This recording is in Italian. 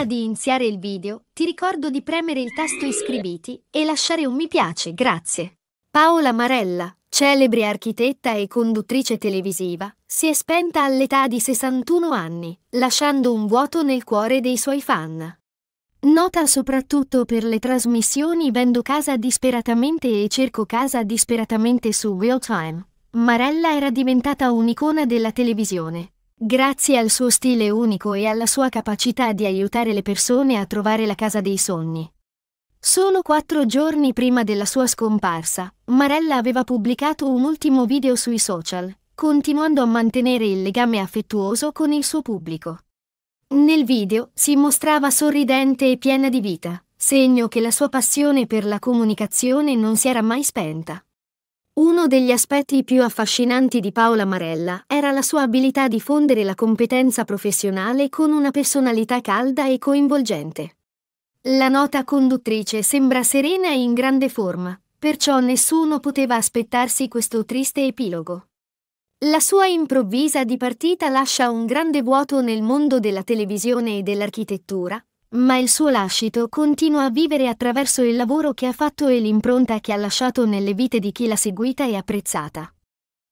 Prima di iniziare il video, ti ricordo di premere il tasto iscriviti e lasciare un mi piace, grazie. Paola Marella, celebre architetta e conduttrice televisiva, si è spenta all'età di 61 anni, lasciando un vuoto nel cuore dei suoi fan. Nota soprattutto per le trasmissioni Vendo casa disperatamente e Cerco casa disperatamente su Real Time. Marella era diventata un'icona della televisione, Grazie al suo stile unico e alla sua capacità di aiutare le persone a trovare la casa dei sogni. Solo quattro giorni prima della sua scomparsa, Marella aveva pubblicato un ultimo video sui social, continuando a mantenere il legame affettuoso con il suo pubblico. Nel video si mostrava sorridente e piena di vita, segno che la sua passione per la comunicazione non si era mai spenta. Uno degli aspetti più affascinanti di Paola Marella era la sua abilità di fondere la competenza professionale con una personalità calda e coinvolgente. La nota conduttrice sembra serena e in grande forma, perciò nessuno poteva aspettarsi questo triste epilogo. La sua improvvisa dipartita lascia un grande vuoto nel mondo della televisione e dell'architettura, ma il suo lascito continua a vivere attraverso il lavoro che ha fatto e l'impronta che ha lasciato nelle vite di chi l'ha seguita e apprezzata.